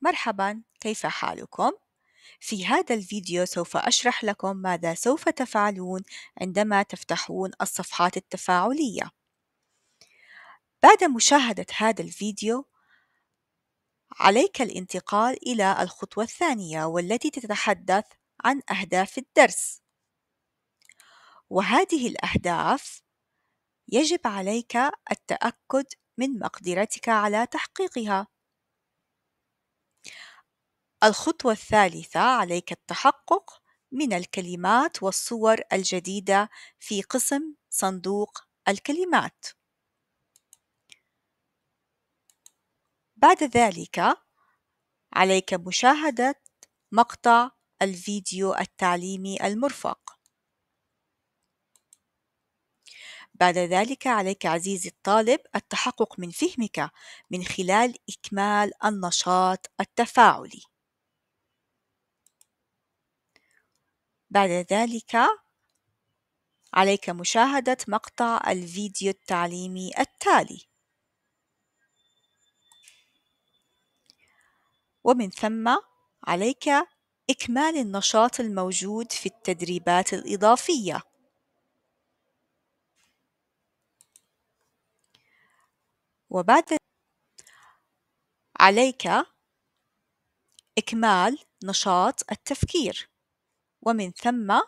مرحبا كيف حالكم؟ في هذا الفيديو سوف أشرح لكم ماذا سوف تفعلون عندما تفتحون الصفحات التفاعلية بعد مشاهدة هذا الفيديو عليك الانتقال إلى الخطوة الثانية والتي تتحدث عن أهداف الدرس وهذه الأهداف يجب عليك التأكد من مقدرتك على تحقيقها الخطوة الثالثة عليك التحقق من الكلمات والصور الجديدة في قسم صندوق الكلمات. بعد ذلك عليك مشاهدة مقطع الفيديو التعليمي المرفق. بعد ذلك عليك عزيزي الطالب التحقق من فهمك من خلال إكمال النشاط التفاعلي. بعد ذلك عليك مشاهدة مقطع الفيديو التعليمي التالي ومن ثم عليك إكمال النشاط الموجود في التدريبات الإضافية وبعد عليك إكمال نشاط التفكير ومن ثم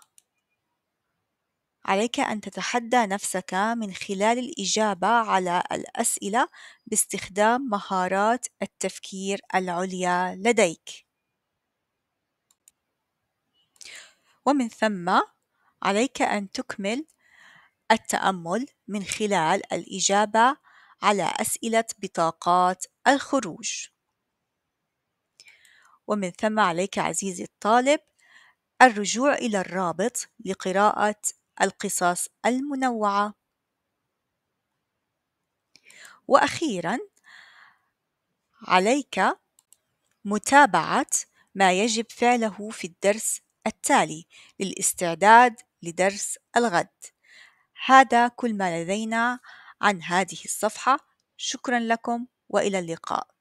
عليك أن تتحدى نفسك من خلال الإجابة على الأسئلة باستخدام مهارات التفكير العليا لديك. ومن ثم عليك أن تكمل التأمل من خلال الإجابة على أسئلة بطاقات الخروج. ومن ثم عليك عزيزي الطالب الرجوع إلى الرابط لقراءة القصص المنوعة. وأخيرًا، عليك متابعة ما يجب فعله في الدرس التالي للاستعداد لدرس الغد. هذا كل ما لدينا عن هذه الصفحة، شكرًا لكم وإلى اللقاء.